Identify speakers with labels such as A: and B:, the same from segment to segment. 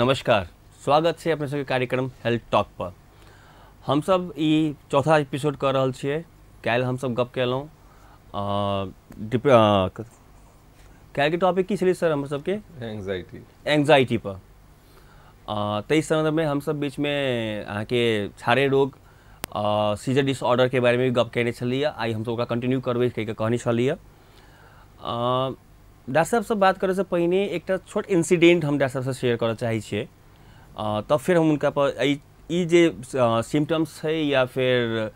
A: नमस्कार स्वागत है अपने सबके कार्यक्रम हेल्थ टॉक पर हम सब ई चौथा एपिसोड रहा छे कल हम सब गप कल के टॉपिक की छलै सर हमर सबके एंगजाइटी एंगजाइटी पर सब बीच में बीचमे के छारे रोग सीजर के बारे में भी गप कैने आई हम सब कंटिन्यू करबे कहनी छलिए डॉक्टर साहब से बात से पहिने एक छोट इंसिडेंट हम साहब से शेयर करय चाहे छियै तब तो फिर हम उनका पर ई जे सिम्टम्स है या फिर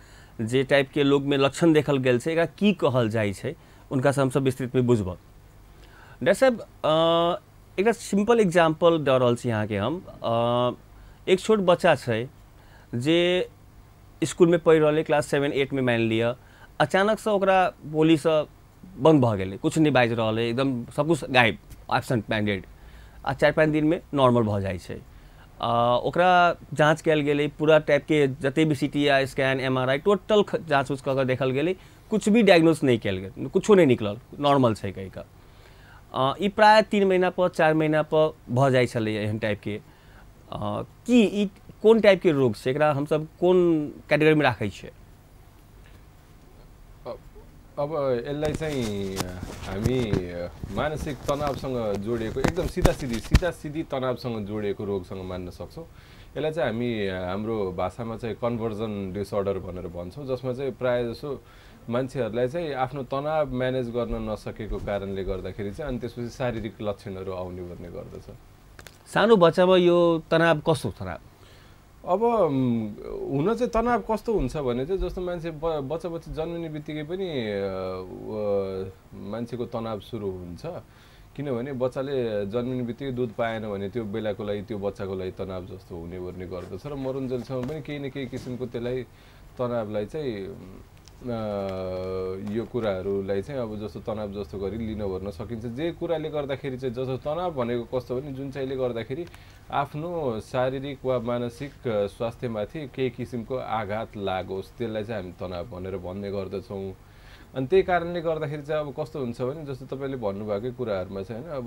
A: जे लोग में लक्षण देखल गेल छै एकरा की कहल से हम सब विस्तृत में बुझब डॉक्टर साहब एक सिंपल एग्जाम्पल दऽ रहल छी के हम एक छोट बच्चा छै जे स्कूल पढ़ि पढ़ रहा क्लास सेवन मान लिया अचानक से ओकरा से बंद भऽ गए कुछ नहीं बाजि रहा है एकदम कुछ गायब एबसेंट माइंडेड आ चार पाँच दिन में नॉर्मल भ जाए जाँच कैल गई पूरा टाइप के जत भी C T I scan M R I total जाँच उच कर देखल गए कुछ भी डायग्नोस नहीं कल गेल किछो नहि नॉर्मल है कहीं का ई प्राय तीन महीना पर चार महीना पर भ जाए एहन के कि कौन टाइप के रोग छै एकरा कौन कैटेगरी में राखै छियै
B: अब यसलाई चाहिँ हामी मानसिक तनावसँग जोडिएको एकदम सिधा सिधी सिधा सिधी तनावसँग जोडिएको रोगसँग मान्न सक्छौँ यसलाई चाहिँ हामी हाम्रो भाषामा चाहिँ कन्भर्जन डिसअर्डर भनेर भन्छौँ जसमा चाहिँ प्रायः जसो मान्छेहरूलाई चाहिँ आफ्नो तनाव म्यानेज गर्न नसकेको कारणले गर्दाखेरि चाहिँ अनि त्यसपछि शारीरिक लक्षणहरू आउने भन्ने गर्दछ सानो बच्चामा यो तनाव कस्तो तनाव अब हुन चाहिँ तनाव कस्तो हुन्छ भने चाहिँ जस्तो मान्छे ब बच्चा बच्ची जन्मिने बित्तिकै पनि मान्छेको तनाव सुरु हुन्छ किनभने बच्चाले जन्मिने बित्तिकै दुध पाएन भने त्यो बेलाको लागि त्यो बच्चाको लागि तनाव जस्तो हुने ओर्ने गर्दछ र मरुन्जेलसम्म पनि केही न केही किसिमको त्यसलाई तनावलाई चाहिँ यो कुराहरूलाई चाहिँ अब जस्तो तनाव जस्तो गरी लिन भर्न सकिन्छ जे कुराले गर्दाखेरि चाहिँ जस्तो तनाव भनेको कस्तो भने जुन चाहिँले गर्दाखेरि आफ्नो शारीरिक वा मानसिक स्वास्थ्यमाथि केही किसिमको आघात लागोस् त्यसलाई चाहिँ हामी तनाव भनेर भन्ने गर्दछौँ अनि त्यही कारणले गर्दाखेरि चाहिँ अब कस्तो हुन्छ भने जस्तो तपाईँले भन्नुभएकै कुराहरूमा चाहिँ होइन अब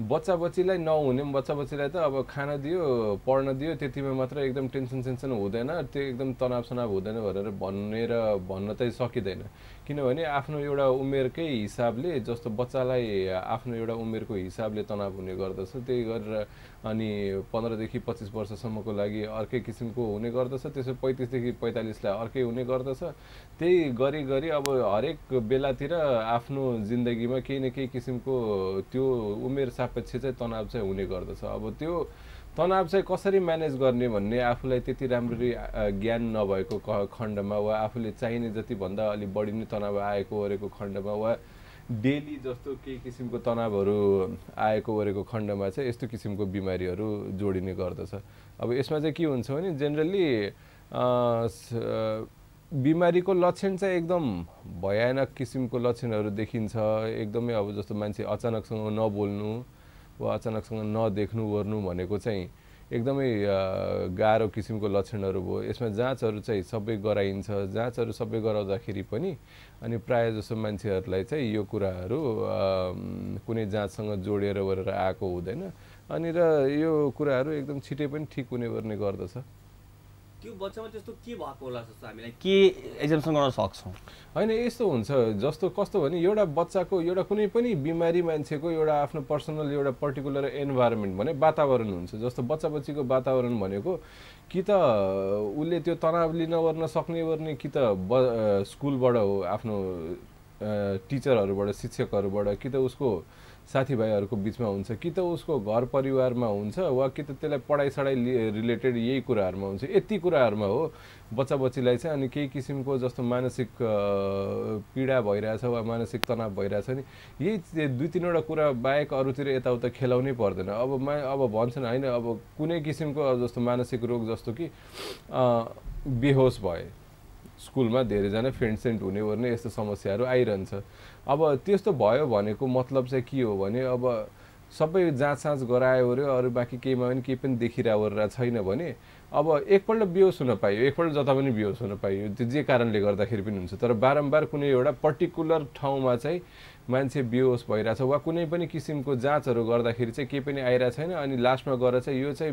B: बच्चा बच्चीलाई नहुने बच्चा बच्चीलाई त अब खान दियो पढ्न दियो त्यतिमा मात्र एकदम टेन्सन सेन्सन हुँदैन त्यो एकदम तनाव सनाव हुँदैन भनेर भनेर भन्न चाहिँ सकिँदैन किनभने आफ्नो एउटा उमेरकै हिसाबले जस्तो बच्चालाई आफ्नो एउटा उमेरको हिसाबले तनाव हुने गर्दछ त्यही गरेर अनि पन्ध्रदेखि पच्चिस वर्षसम्मको लागि अर्कै किसिमको हुने गर्दछ त्यसो पैँतिसदेखि पैँतालिसलाई अर्कै हुने गर्दछ त्यही गरी गरी अब हरेक बेलातिर आफ्नो जिन्दगीमा केही न केही किसिमको त्यो उमेर सापेक्ष चाहिँ तनाव चाहिँ हुने गर्दछ अब त्यो तनाव चाहिँ कसरी म्यानेज गर्ने भन्ने आफूलाई त्यति राम्ररी ज्ञान नभएको खण्डमा वा आफूले चाहिने जति भन्दा अलिक बढी नै तनाव आएको ओरेको खण्डमा वा डेली जस्तो केही किसिमको तनावहरू आएको ओरेको खण्डमा चाहिँ यस्तो किसिमको बिमारीहरू जोडिने गर्दछ अब यसमा चाहिँ के हुन्छ भने जेनरली बिमारीको लक्षण चाहिँ एकदम भयानक किसिमको लक्षणहरू देखिन्छ एकदमै अब जस्तो मान्छे अचानकसँग नबोल्नु वा अचानकसँग नदेख्नु ओर्नु भनेको चाहिँ एकदमै गाह्रो किसिमको लक्षणहरू भयो यसमा जाँचहरू चाहिँ सबै गराइन्छ जाँचहरू सबै गराउँदाखेरि पनि अनि प्रायः जसो मान्छेहरूलाई चाहिँ यो कुराहरू कुनै जाँचसँग जोडेर गरेर आएको हुँदैन अनि र यो कुराहरू एकदम छिटै पनि ठिक हुने गर्ने गर्दछ
A: त्यो बच्चामा त्यस्तो के भएको होला जस्तो हामीलाई
B: के एक्जाम्सन गर्न सक्छौँ होइन यस्तो हुन्छ जस्तो कस्तो भने एउटा बच्चाको एउटा कुनै पनि बिमारी मान्छेको एउटा आफ्नो पर्सनल एउटा पर्टिकुलर इन्भाइरोमेन्ट भने वातावरण हुन्छ जस्तो बच्चा बच्चीको वातावरण भनेको कि त उसले त्यो तनाव लिन गर्न सक्ने गर्ने कि त ब स्कुलबाट हो आफ्नो टिचरहरूबाट शिक्षकहरूबाट कि त उसको साथीभाइहरूको बिचमा हुन्छ कि त उसको घर परिवारमा हुन्छ वा कि त त्यसलाई पढाइ सढाइ रिलेटेड यही कुराहरूमा हुन्छ यति कुराहरूमा हो बच्चा बच्चीलाई चाहिँ अनि केही किसिमको जस्तो मानसिक पीडा भइरहेछ वा मानसिक तनाव भइरहेछ नि यही दुई तिनवटा कुरा बाहेक अरूतिर यताउता खेलाउनै पर्दैन अब मा अब भन्छन् होइन अब कुनै किसिमको जस्तो मानसिक रोग जस्तो कि बेहोस भए स्कुलमा धेरैजना फ्रेन्ड सेन्ट हुने ओर्ने यस्तो समस्याहरू आइरहन्छ अब त्यस्तो भयो भनेको मतलब चाहिँ के हो भने अब सबै जाँच साँच गरायो अरे अरू बाँकी केहीमा पनि केही पनि देखिरहेर छैन भने अब एकपल्ट बिहोस हुन पाइयो एकपल्ट जता पनि बिहोस हुन पाइयो त्यो जे कारणले गर्दाखेरि पनि हुन्छ तर बारम्बार कुनै एउटा पर्टिकुलर ठाउँमा चाहिँ मान्छे बेहोस भइरहेछ वा कुनै पनि किसिमको जाँचहरू गर्दाखेरि चाहिँ केही पनि आइरहेको छैन अनि लास्टमा गएर चाहिँ यो चाहिँ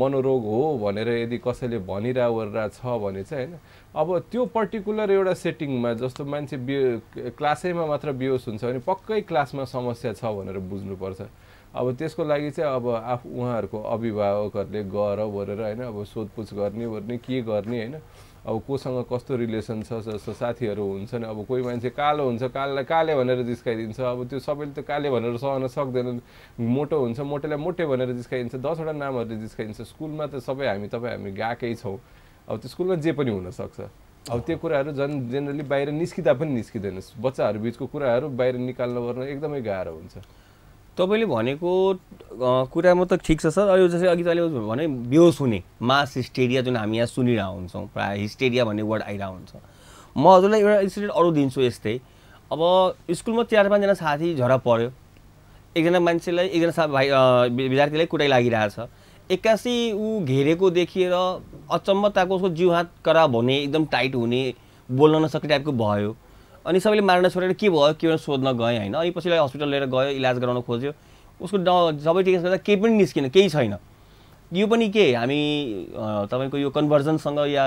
B: मनोरोग हो भनेर यदि कसैले भनिरहेर छ भने चाहिँ होइन अब त्यो पर्टिकुलर एउटा सेटिङमा जस्तो मान्छे बे क्लासैमा मात्र बेहोस हुन्छ भने पक्कै क्लासमा समस्या छ भनेर बुझ्नुपर्छ अब त्यसको लागि चाहिँ अब आफू उहाँहरूको अभिभावकहरूले गएर भनेर होइन अब सोधपुछ गर्ने ओर्ने के गर्ने होइन अब कोसँग कस्तो रिलेसन छ जस्तो साथीहरू हुन्छन् अब कोही मान्छे कालो हुन्छ कालोलाई काले भनेर जिस्काइदिन्छ अब त्यो सबैले त काले भनेर सहन सक्दैन मोटो हुन्छ मोटेलाई मोटे भनेर जिस्काइदिन्छ दसवटा नामहरूले जिस्काइदिन्छ स्कुलमा त सबै हामी तपाईँ हामी गएकै छौँ अब त्यो स्कुलमा जे पनि हुनसक्छ अब त्यो कुराहरू जन जेनरली बाहिर निस्किँदा पनि निस्किँदैन बच्चाहरू बिचको कुराहरू बाहिर निकाल्नु गर्नु एकदमै गाह्रो हुन्छ तपाईँले भनेको कुरामा त ठिक छ सर अहिले जस्तै अघि अहिले भने
A: बेहोस हुने मास हिस्टेरिया जुन हामी यहाँ सुनिरहेको हुन्छौँ प्रायः हिस्टेरिया भन्ने वर्ड आइरहेको हुन्छ म हजुरलाई एउटा इन्सिडेन्ट अरू दिन्छु यस्तै अब स्कुलमा चार पाँचजना साथी झरा पऱ्यो एकजना मान्छेलाई एकजना सा भाइ विद्यार्थीलाई कुटाइ लागिरहेछ एक्कासी ऊ घेरेको देखिएर अचम्मताको ताको उसको जिउ हात खराब हुने एकदम टाइट हुने बोल्न नसक्ने टाइपको भयो अनि सबैले मार्न छोडेर के भयो के भनेर सोध्न गएँ होइन अनि पछिलाई हस्पिटल लिएर गयो इलाज गराउन खोज्यो उसको ड सबै टेस्ट गर्दा केही पनि निस्किन केही छैन यो पनि के हामी तपाईँको यो कन्भर्जनसँग या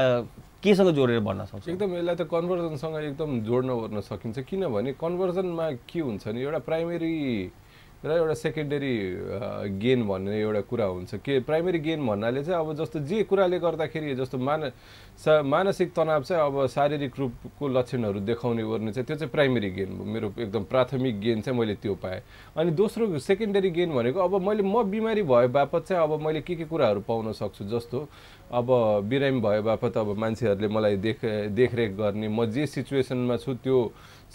A: केसँग जोडेर भन्न सक्छौँ
B: एकदम यसलाई त कन्भर्जनसँग एकदम जोड्न ओर्न सकिन्छ किनभने कन्भर्जनमा के हुन्छ भने एउटा प्राइमेरी र एउटा सेकेन्डरी गेन भन्ने एउटा कुरा हुन्छ के प्राइमेरी गेन भन्नाले चाहिँ अब जस्तो जे कुराले गर्दाखेरि जस्तो मान सा मानसिक तनाव चाहिँ अब शारीरिक रूपको लक्षणहरू देखाउने ओर्ने चाहिँ त्यो चाहिँ प्राइमेरी गेन मेरो एकदम प्राथमिक गेन चाहिँ मैले त्यो पाएँ अनि दोस्रो सेकेन्डरी गेन भनेको अब मैले म बिमारी भए बापत चाहिँ अब मैले के के कुराहरू पाउन सक्छु जस्तो अब बिरामी भए बापत अब मान्छेहरूले मलाई देख देखरेख गर्ने म जे सिचुएसनमा छु त्यो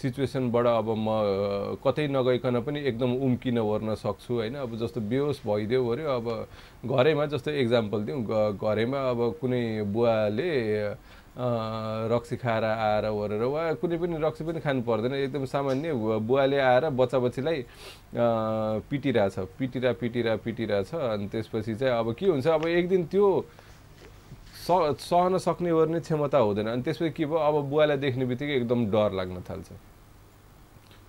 B: सिचुएसनबाट अब म कतै नगइकन पनि एकदम उम्किन ओर्न सक्छु होइन अब जस्तो बेहोस भइदियो ओऱ्यो अब घरैमा जस्तो एक्जाम्पल दिउँ घरैमा अब कुनै बुवाले रक्सी खाएर आएर ओरेर वा कुनै पनि रक्सी पनि खानु पर्दैन एकदम सामान्य बुवाले आएर बच्चा बच्चीलाई पिटिरहेछ पिटिरा पिटिरा पिटिरहेछ अनि त्यसपछि चाहिँ अब के हुन्छ अब एक दिन त्यो सहन सक्ने ओर्ने क्षमता हुँदैन अनि त्यसपछि के भयो अब बुवालाई देख्ने बित्तिकै एकदम डर लाग्न थाल्छ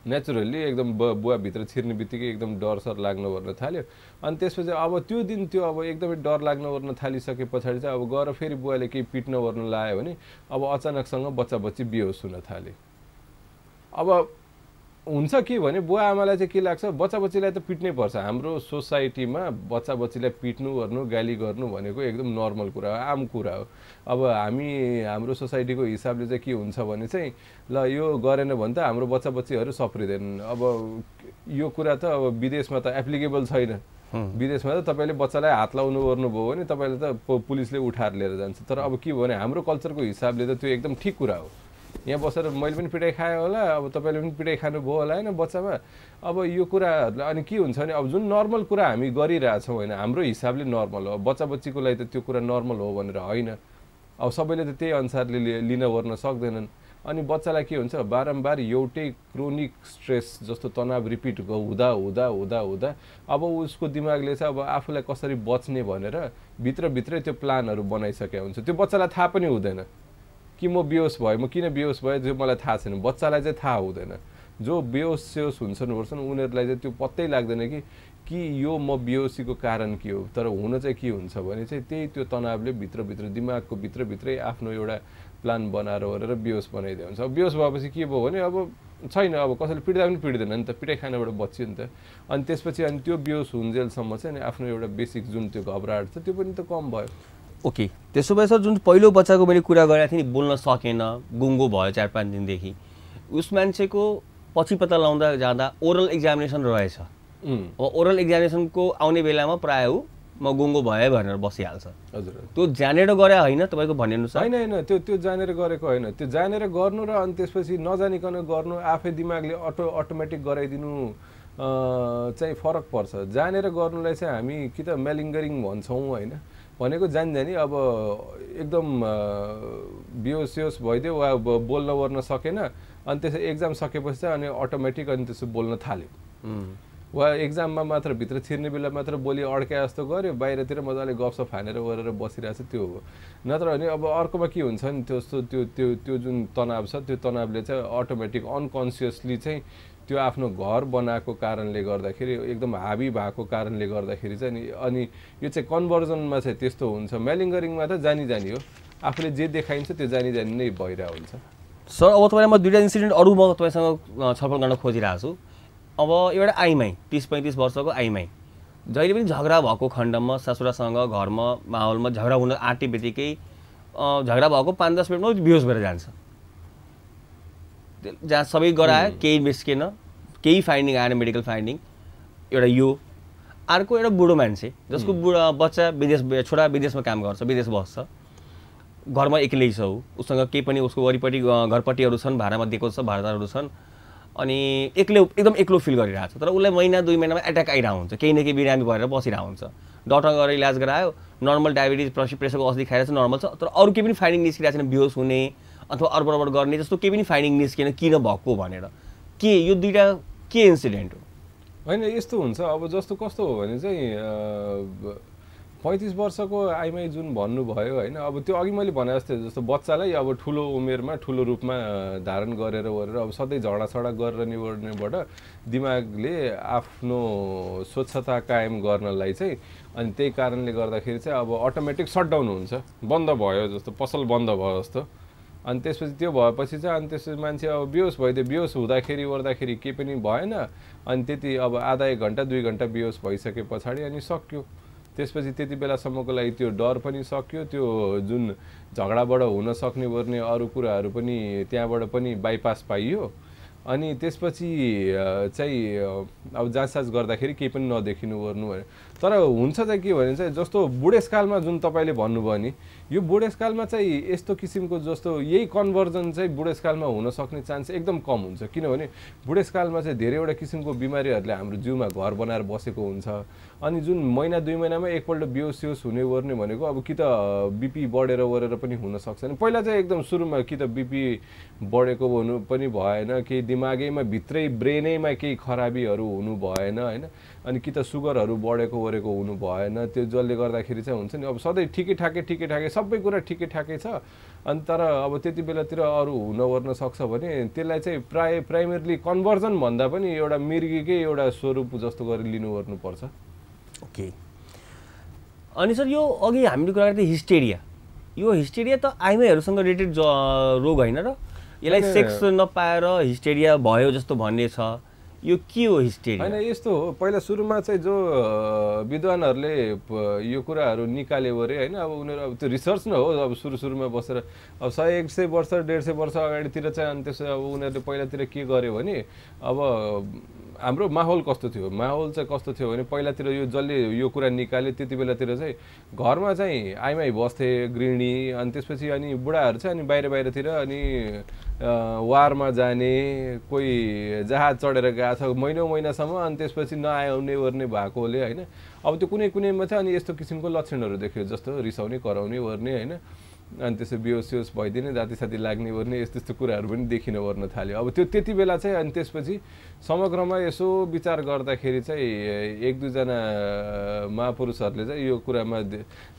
B: नेचुरल्ली एकदम बुवाभित्र छिर्ने बित्तिकै एकदम डर सर लाग्न ओर्न थाल्यो अनि त्यसपछि अब त्यो दिन त्यो अब एकदमै डर लाग्न ओर्न थालिसके पछाडि चाहिँ अब गएर फेरि बुवाले केही पिट्न ओर्न लायो भने अब अचानकसँग बच्चा बच्ची बेहोस हुन थाले अब हुन्छ के भने बुवा आमालाई चाहिँ के लाग्छ बच्चा बच्चीलाई त पिट्नै पर्छ हाम्रो सोसाइटीमा बच्चा बच्चीलाई पिट्नु ओर्नु गाली गर्नु भनेको एकदम नर्मल कुरा हो आम कुरा हो अब हामी हाम्रो सोसाइटीको हिसाबले चाहिँ के हुन्छ भने चाहिँ ल यो गरेन भने त हाम्रो बच्चा बच्चीहरू सप्रिँदैनन् अब यो कुरा त अब विदेशमा त एप्लिकेबल छैन विदेशमा त तपाईँले बच्चालाई हात लाउनु ओर्नु भयो भने तपाईँले त पुलिसले उठाएर लिएर जान्छ तर अब के भने हाम्रो कल्चरको हिसाबले त त्यो एकदम ठिक कुरा हो यहाँ बसेर मैले पनि पिठाइ खाएँ होला अब तपाईँले पनि पिठाइ खानुभयो होला होइन बच्चामा अब यो कुराहरूले अनि के हुन्छ भने अब जुन नर्मल कुरा हामी गरिरहेछौँ होइन हाम्रो हिसाबले नर्मल हो बच्चा बच्चीको लागि त त्यो कुरा नर्मल हो भनेर होइन अब सबैले त त्यही अनुसारले लिन गर्न सक्दैनन् अनि बच्चालाई के हुन्छ बारम्बार एउटै क्रोनिक स्ट्रेस जस्तो तनाव रिपिट हुँदा हुँदा हुँदा हुँदा अब उसको दिमागले चाहिँ अब आफूलाई कसरी बच्ने भनेर भित्रभित्रै त्यो प्लानहरू बनाइसकेको हुन्छ त्यो बच्चालाई थाहा पनि हुँदैन कि म बेहोस भएँ म किन बेहोस भएँ जो मलाई थाहा छैन बच्चालाई चाहिँ थाहा हुँदैन जो बेहोस सेहोस हुन्छन् होर्छन् उनीहरूलाई चाहिँ त्यो पत्तै लाग्दैन कि कि यो म बेहोसीको कारण के हो तर हुन चाहिँ के हुन्छ भने चाहिँ त्यही त्यो तनावले भित्रभित्र दिमागको भित्रभित्रै आफ्नो एउटा प्लान बनाएर ओरेर बेहोस बनाइदियो हुन्छ अब बेहोस भएपछि के भयो भने अब छैन अब कसैले पिट्दा पनि पिट्दैन नि त पिटाइ खानाबाट बच्यो नि त अनि त्यसपछि अनि त्यो बेहोस हुन्जेलसम्म चाहिँ आफ्नो एउटा बेसिक जुन त्यो घबराहट छ त्यो पनि त कम भयो ओके त्यसो भए सर जुन पहिलो बच्चाको मैले कुरा गरेको थिएँ नि बोल्न सकेन गुङ्गो
A: भयो चार पाँच दिनदेखि उस मान्छेको पछि पत्ता लाउँदा जाँदा ओरल एक्जामिनेसन रहेछ अब ओरल एक्जामिनेसनको आउने बेलामा प्राय ऊ म गुङ्गो भए भनेर बसिहाल्छ
B: हजुर त्यो जानेर गरे होइन तपाईँको भनेअनुसार होइन होइन त्यो त्यो जानेर गरेको होइन त्यो जानेर गर्नु र अनि त्यसपछि नजानिकन गर्नु आफै दिमागले अटो अटोमेटिक गराइदिनु चाहिँ फरक पर्छ जानेर गर्नुलाई चाहिँ हामी कि त मेलिङ्गरिङ भन्छौँ होइन भनेको जानी जानी अब एकदम सियोस भइदियो वा बोल्न ओर्न सकेन अनि त्यसो एक्जाम सकेपछि चाहिँ अनि अटोमेटिक अनि त्यसो बोल्न थाल्यो वा एक्जाममा मात्र भित्र छिर्ने बेला मात्र बोली अड्क्या जस्तो गऱ्यो बाहिरतिर मजाले गफसफ हानेर ओरेर बसिरहेको छ त्यो हो नत्र भने अब अर्कोमा के हुन्छ नि त्यस्तो त्यो त्यो त्यो जुन तनाव छ त्यो तनावले चाहिँ अटोमेटिक अनकन्सियसली चाहिँ त्यो आफ्नो घर बनाएको कारणले गर्दाखेरि एकदम हाबी भएको कारणले गर्दाखेरि चाहिँ नि अनि यो चाहिँ कन्भर्जनमा चाहिँ त्यस्तो हुन्छ म्यालिङ्गरिङमा त जानी जानी हो आफूले जे देखाइन्छ त्यो जानी जानी नै भइरहेको हुन्छ
A: सर अब तपाईँलाई म दुइटा इन्सिडेन्ट अरू म तपाईँसँग छलफल गर्न खोजिरहेको छु अब एउटा आइमाई तिस पैँतिस वर्षको आइमाई जहिले पनि झगडा भएको खण्डमा ससुरासँग घरमा माहौलमा झगडा हुन आँटे बित्तिकै झगडा भएको पाँच दस मिनटमा बेहोस भएर जान्छ जहाँ सबै गरायो केही बेस्केन केही फाइन्डिङ आएन मेडिकल फाइन्डिङ एउटा यो अर्को एउटा बुढो मान्छे जसको बुढो बच्चा विदेश छोरा विदेशमा काम गर्छ विदेश बस्छ घरमा एक्लै छ ऊ उसँग केही पनि उसको वरिपरि घरपट्टिहरू छन् भाडामा दिएको छ भाडाहरू छन् अनि एक्लै एकदम एक्लो फिल गरिरहेको छ तर उसलाई महिना दुई महिनामा एट्याक आइरहेको हुन्छ केही न केही बिरामी भएर बसिरहेको हुन्छ डक्टर गएर इलाज गरायो नर्मल डायबिटिज प्रेसरको औषधि खाइरहेको छ नर्मल छ तर अरू केही पनि फाइन्डिङ निस्किरहेको छैन बेहोस हुने अथवा अर्बन गर्ने जस्तो केही पनि फाइन्डिङ निस्केन किन भएको भनेर के यो दुइटा के इन्सिडेन्ट हो
B: होइन यस्तो हुन्छ अब जस्तो कस्तो हो भने चाहिँ पैँतिस वर्षको आइमाई जुन भन्नुभयो होइन अब त्यो अघि मैले भने जस्तै जस्तो बच्चालाई अब ठुलो उमेरमा ठुलो रूपमा धारण गरेर वरेर अब सधैँ झडाछडा गरेर निवर्नेबाट दिमागले आफ्नो स्वच्छता कायम गर्नलाई चाहिँ अनि त्यही कारणले गर्दाखेरि चाहिँ अब अटोमेटिक सटडाउन हुन्छ बन्द भयो जस्तो पसल बन्द भयो जस्तो अनि त्यसपछि त्यो भएपछि चाहिँ अनि त्यसपछि मान्छे अब बिहोस भयो त्यो बिहोस हुँदाखेरि ओर्दाखेरि केही पनि भएन अनि त्यति अब आधा एक घन्टा दुई घन्टा बिहोस भइसके पछाडि अनि सक्यो त्यसपछि त्यति बेलासम्मको लागि त्यो डर पनि सक्यो त्यो जुन झगडाबाट हुन सक्ने ओर्ने अरू कुराहरू पनि त्यहाँबाट पनि बाइपास पाइयो अनि त्यसपछि चाहिँ अब जाँचसाँच गर्दाखेरि केही पनि नदेखिनु ओर्नु तर हुन्छ चाहिँ के भने चाहिँ जस्तो बुढेसकालमा जुन तपाईँले भन्नुभयो नि यो बुढेसकालमा चाहिँ यस्तो किसिमको जस्तो यही कन्भर्जन चाहिँ बुढेसकालमा हुनसक्ने चान्स एकदम कम हुन्छ किनभने बुढेसकालमा चाहिँ धेरैवटा किसिमको बिमारीहरूले हाम्रो जिउमा घर बनाएर बसेको हुन्छ अनि जुन महिना दुई महिनामा एकपल्ट बेहोस हुने ओर्ने भनेको अब कि त बिपी बढेर ओरेर पनि हुनसक्छ नि पहिला चाहिँ एकदम सुरुमा कि त बिपी बढेको हुनु पनि भएन केही दिमागैमा भित्रै ब्रेनैमा केही खराबीहरू हुनु भएन होइन अनि कि त सुगरहरू बढेको ओरेको हुनु भएन त्यो जसले गर्दाखेरि चाहिँ हुन्छ नि अब सधैँ ठिकै ठाके ठिकै सबै कुरा ठिकै ठ्याके छ अनि तर अब त्यति बेलातिर अरू हुन ओर्न सक्छ भने त्यसलाई चाहिँ प्राय प्राइमेरली कन्भर्जन भन्दा पनि एउटा मिर्गीकै एउटा स्वरूप जस्तो गरी लिनु ओर्नुपर्छ ओके अनि सर यो अघि
A: हामीले कुरा गर्दा हिस्टेरिया यो हिस्टेरिया त आइमाईहरूसँग रिलेटेड रोग होइन र यसलाई सेक्स नपाएर हिस्टेरिया भयो जस्तो भन्ने छ यो के हो हिस्टेरिया होइन
B: यस्तो हो पहिला सुरुमा चाहिँ जो विद्वानहरूले यो कुराहरू निकाल्यो अरे होइन अब उनीहरू अब त्यो रिसर्च न हो अब सुरु सुरुमा बसेर अब सय एक सय वर्ष डेढ सय वर्ष अगाडितिर चाहिँ अनि त्यसो अब उनीहरूले पहिलातिर के गर्यो भने अब हाम्रो माहौल कस्तो थियो माहौल चाहिँ कस्तो थियो भने पहिलातिर यो जसले यो कुरा निकाल्यो त्यति बेलातिर चाहिँ घरमा चाहिँ आइमाई बस्थे गृहिणी अनि त्यसपछि अनि बुढाहरू चाहिँ अनि बाहिर बाहिरतिर अनि वारमा जाने कोही जहाज चढेर गएको छ महिनौ महिनासम्म अनि त्यसपछि नआउने ओर्ने भएकोले होइन अब त्यो कुनै कुनैमा चाहिँ अनि यस्तो किसिमको लक्षणहरू देखियो जस्तो रिसाउने कराउने ओर्ने होइन अनि त्यसो बेहोस सेहोस भइदिने जातिसाती लाग्ने ओर्ने यस्तो यस्तो कुराहरू पनि देखिन ओर्न थाल्यो अब त्यो त्यति बेला चाहिँ अनि त्यसपछि समग्रमा यसो विचार गर्दाखेरि चाहिँ एक दुईजना महापुरुषहरूले चाहिँ यो कुरामा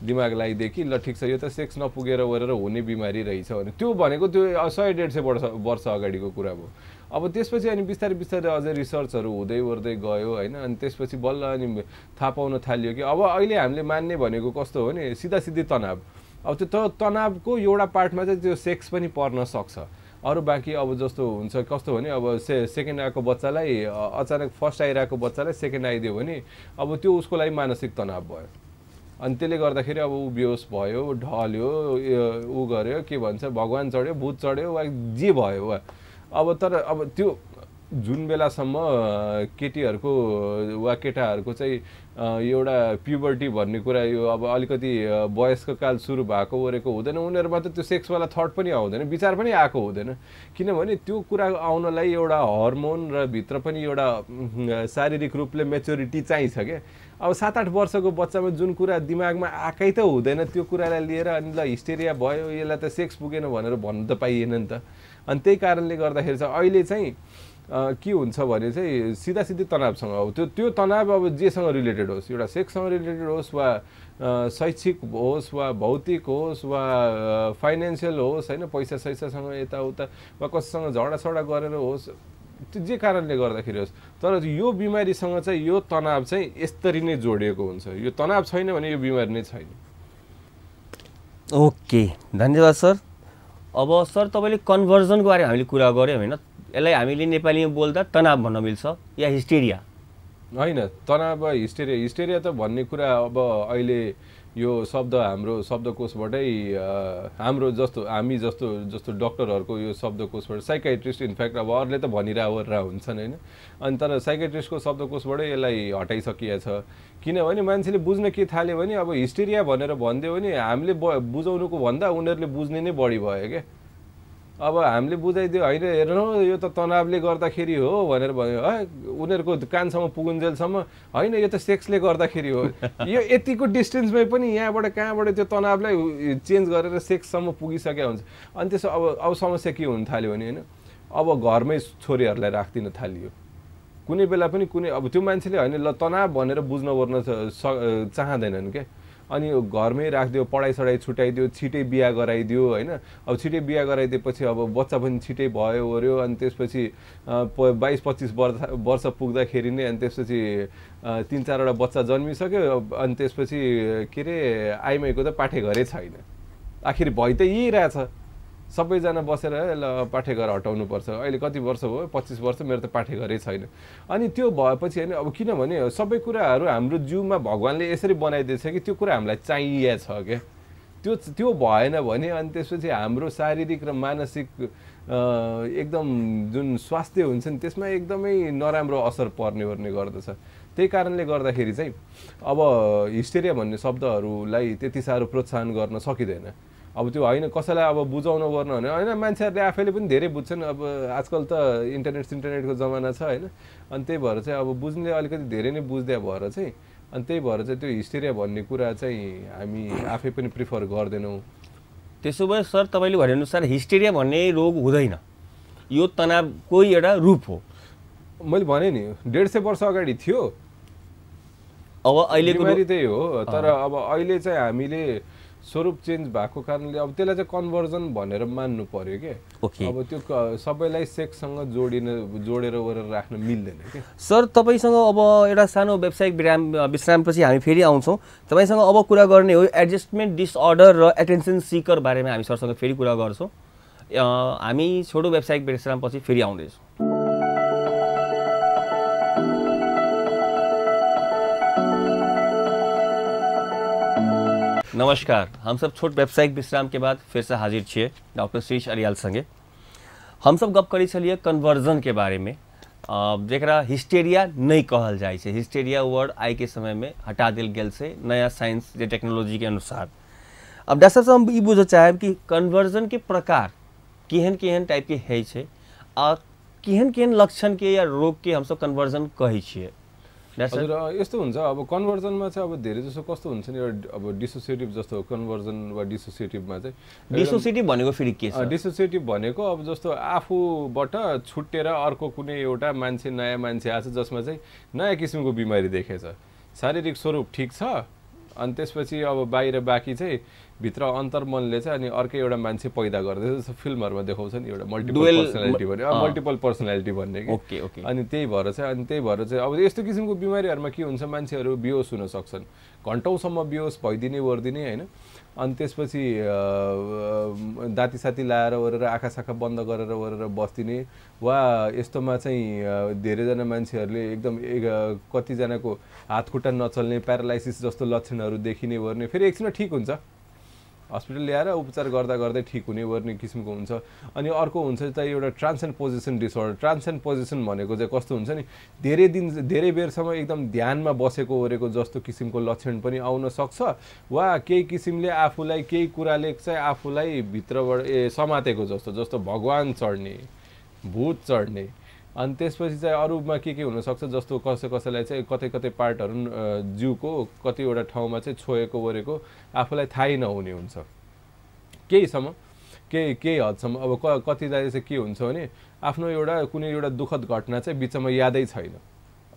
B: दिमाग लगाइदिए कि ल ठिक छ यो त सेक्स नपुगेर ओरेर हुने बिमारी रहेछ भने त्यो भनेको त्यो सय डेढ सय वर्ष वर्ष अगाडिको कुरा भयो अब त्यसपछि अनि बिस्तारै बिस्तारै अझै रिसर्चहरू हुँदै ओर्दै गयो होइन अनि त्यसपछि बल्ल अनि थाहा पाउन थालियो कि अब अहिले हामीले मान्ने भनेको कस्तो हो भने सिधा सिधी तनाव अब त्यो तनावको एउटा पार्टमा चाहिँ त्यो सेक्स पनि पर्न सक्छ अरू बाँकी अब जस्तो हुन्छ कस्तो भने अब से सेकेन्ड आएको बच्चालाई अचानक फर्स्ट आइरहेको बच्चालाई सेकेन्ड आइदियो भने अब त्यो उसको लागि मानसिक तनाव भयो अनि त्यसले गर्दाखेरि अब ऊ बेहोस भयो ढल्यो ऊ गर्यो के भन्छ भगवान् चढ्यो भूत चढ्यो वा जे भयो वा अब तर अब त्यो जुन बेलासम्म केटीहरूको वा केटाहरूको चाहिँ एउटा प्युबर्टी भन्ने कुरा यो अब अलिकति वयस्क काल सुरु भएको ओरेको हुँदैन उनीहरूमा त त्यो सेक्सवाला थट पनि आउँदैन विचार पनि आएको हुँदैन किनभने त्यो कुरा आउनलाई एउटा हर्मोन र भित्र पनि एउटा शारीरिक रूपले मेच्योरिटी चाहिन्छ क्या अब सात आठ वर्षको बच्चामा जुन कुरा दिमागमा आएकै त हुँदैन त्यो कुरालाई लिएर अनि ल हिस्टेरिया भयो यसलाई त सेक्स पुगेन भनेर भन्नु त पाइएन नि त अनि त्यही कारणले गर्दाखेरि चाहिँ अहिले चाहिँ के हुन्छ भने चाहिँ सिधा सिधै तनावसँग हो त्यो त्यो तनाव अब जेसँग रिलेटेड होस् एउटा सेक्ससँग रिलेटेड होस् वा शैक्षिक होस् वा भौतिक होस् वा फाइनेन्सियल होस् होइन पैसा सैसासँग यताउता वा कसैसँग झडासडा गरेर होस् त्यो जे कारणले गर्दाखेरि होस् तर यो बिमारीसँग चाहिँ यो तनाव चाहिँ यसरी नै जोडिएको हुन्छ यो तनाव छैन भने यो बिमारी नै छैन
A: ओके धन्यवाद सर
B: अब सर तपाईँले कन्भर्जनको
A: बारे हामीले कुरा गऱ्यौँ होइन यसलाई हामीले नेपालीमा बोल्दा तनाव भन्न मिल्छ या हिस्टेरिया
B: होइन तनाव हिस्टेरिया हिस्टेरिया त भन्ने कुरा अब अहिले यो शब्द हाम्रो शब्दकोशबाटै हाम्रो जस्तो हामी जस्तो जस्तो डक्टरहरूको यो शब्दकोशबाट साइकाइट्रिस्ट इनफ्याक्ट अब अरूले त भनिरहेर हुन्छन् होइन अनि तर साइकाइट्रिस्टको शब्दकोशबाटै यसलाई छ किनभने मान्छेले बुझ्न के थाल्यो भने अब हिस्टेरिया भनेर भनिदियो भने हामीले ब बुझाउनुको भन्दा उनीहरूले बुझ्ने नै बढी भयो क्या अब हामीले बुझाइदियो होइन हेर्नु यो त तनावले गर्दाखेरि हो भनेर भन्यो है उनीहरूको कानसम्म पुगुन्जेलसम्म होइन यो त सेक्सले गर्दाखेरि हो यो यतिको डिस्टेन्समै पनि यहाँबाट कहाँबाट त्यो तनावलाई चेन्ज गरेर सेक्ससम्म पुगिसकेको हुन्छ अनि त्यसो अब अब समस्या के हुन थाल्यो भने होइन अब घरमै छोरीहरूलाई राखिदिन थालियो कुनै बेला पनि कुनै अब त्यो मान्छेले होइन ल तनाव भनेर बुझ्न ओर्न चाहँदैनन् क्या अनि घरमै राखिदियो पढाइ सढाइ छुट्याइदियो छिटै बिहा गराइदियो होइन अब छिटै बिहा गराइदिएपछि अब बच्चा पनि छिटै भयो ओऱ्यो अनि त्यसपछि बाइस पच्चिस वर्ष वर्ष पुग्दाखेरि नै अनि त्यसपछि तिन चारवटा बच्चा जन्मिसक्यो अनि त्यसपछि के अरे आइमाईको त पाठे घरै छैन आखिर भइ त यही रहेछ सबैजना बसेर ल पाठ्यघर हटाउनुपर्छ अहिले कति वर्ष भयो पच्चिस वर्ष मेरो त पाठेघरै छैन अनि त्यो भएपछि होइन अब किनभने सबै कुराहरू हाम्रो जिउमा भगवान्ले यसरी बनाइदिएछ कि त्यो कुरा हामीलाई चाहिएको छ क्या त्यो त्यो भएन भने अनि त्यसपछि हाम्रो शारीरिक र मानसिक एकदम जुन स्वास्थ्य हुन्छ नि त्यसमा एकदमै नराम्रो असर पर्ने ओर्ने गर्दछ त्यही कारणले गर्दाखेरि चाहिँ अब हिस्टेरिया भन्ने शब्दहरूलाई त्यति साह्रो प्रोत्साहन गर्न सकिँदैन अब त्यो होइन कसैलाई अब बुझाउन गर्न भने होइन मान्छेहरूले आफैले पनि धेरै बुझ्छन् अब आजकल त इन्टरनेट सिन्टरनेटको जमाना छ होइन अनि त्यही भएर चाहिँ अब बुझ्ने अलिकति धेरै नै बुझ्दै भएर चाहिँ अनि त्यही भएर चाहिँ त्यो हिस्टेरिया भन्ने कुरा चाहिँ हामी आफै पनि प्रिफर गर्दैनौँ
A: त्यसो भए सर तपाईँले भनेअनुसार हिस्टेरिया भन्ने रोग हुँदैन
B: यो तनावकै एउटा रूप हो मैले भने नि डेढ सय वर्ष अगाडि थियो अब अहिले त्यही हो तर अब अहिले चाहिँ हामीले स्वरूप चेन्ज भएको कारणले अब त्यसलाई चाहिँ कन्भर्जन भनेर मान्नु पर्यो क्या अब त्यो सबैलाई सेक्ससँग जोडिन जोडेर गरेर राख्न मिल्दैन कि
A: सर तपाईँसँग अब एउटा सानो व्यावसायिक विराम विश्रामपछि हामी फेरि आउँछौँ तपाईँसँग अब कुरा गर्ने हो एडजस्टमेन्ट डिसअर्डर र एटेन्सन सिकर बारेमा हामी सरसँग फेरि कुरा गर्छौँ हामी छोटो व्यावसायिक विश्रामपछि फेरि आउँदैछौँ नमस्कार हम सब छोट व्यावसायिक विश्राम के बाद फिर से हाजिर छे डॉक्टर शीश अरियाल संगे हम सब गप करी छलिए कन्वर्जन के बारे में जरा हिस्टेरिया नहीं कहल जाए छे हिस्टेरिया वर्ड आई के समय में हटा दिल गल से नया साइंस या टेक्नोलॉजी के अनुसार अब डॉक्टर साहब हम बुझे चाहे कि कन्वर्जन के प्रकार केहन केहन टाइप के है केहन केहन लक्षण के या रोग के हम सब कन्वर्जन कहे
B: हजुर यस्तो हुन्छ अब कन्भर्जनमा चाहिँ अब धेरै जसो कस्तो हुन्छ नि एउटा अब डिसोसिएटिभ जस्तो कन्भर्जन वा डिसोसिएटिभमा चाहिँ डिसोसिएटिभ भनेको फेरि के डिसोसिएटिभ भनेको अब जस्तो आफूबाट छुटेर अर्को कुनै एउटा मान्छे नयाँ मान्छे आएको छ जसमा चाहिँ नयाँ किसिमको बिमारी देखेछ शारीरिक स्वरूप ठिक छ अनि त्यसपछि अब बाहिर बाँकी चाहिँ भित्र अन्तर्मनले चाहिँ अनि अर्कै एउटा मान्छे पैदा गर्दैछ जस्तो फिल्महरूमा देखाउँछ नि एउटा मल्टिपल पर्सनालिटी भन्ने मल्टिपल पर्सनालिटी भन्ने कि अनि त्यही भएर चाहिँ अनि त्यही भएर चाहिँ अब यस्तो किसिमको बिमारीहरूमा के हुन्छ मान्छेहरू बिहोस हुन सक्छन् घन्टौँसम्म बिहोस भइदिने वरिदिने होइन अनि त्यसपछि दाँतीसाती लाएर ओरेर साखा बन्द गरेर ओरेर बस्दिने वा यस्तोमा चाहिँ धेरैजना मान्छेहरूले एकदम एक कतिजनाको हातखुट्टा नचल्ने प्यारालाइसिस जस्तो लक्षणहरू देखिने ओर्ने फेरि एकछिनमा ठिक हुन्छ हस्पिटल ल्याएर उपचार गर्दा गर्दै ठिक हुने गर्ने किसिमको हुन्छ अनि अर्को हुन्छ चाहिँ एउटा transposition disorder transposition भनेको चाहिँ कस्तो हुन्छ नि धेरै दिन धेरै बेरसम्म एकदम ध्यानमा बसेको ओरेको जस्तो किसिमको लक्षण पनि आउन सक्छ वा केही किसिमले आफूलाई केही कुराले चाहिँ आफूलाई भित्रबाट ए समातेको जस्तो जस्तो भगवान् चढ्ने भूत चढ्ने अनि त्यसपछि चाहिँ अरूमा के के हुनसक्छ जस्तो कसै कसैलाई चाहिँ कतै कतै पार्टहरू जिउको कतिवटा ठाउँमा चाहिँ छोएको ओरेको आफूलाई थाहै नहुने हुन्छ केहीसम्म केही केही हदसम्म अब क कतिलाई चाहिँ के हुन्छ भने आफ्नो एउटा कुनै एउटा दुःखद घटना चाहिँ बिचमा यादै छैन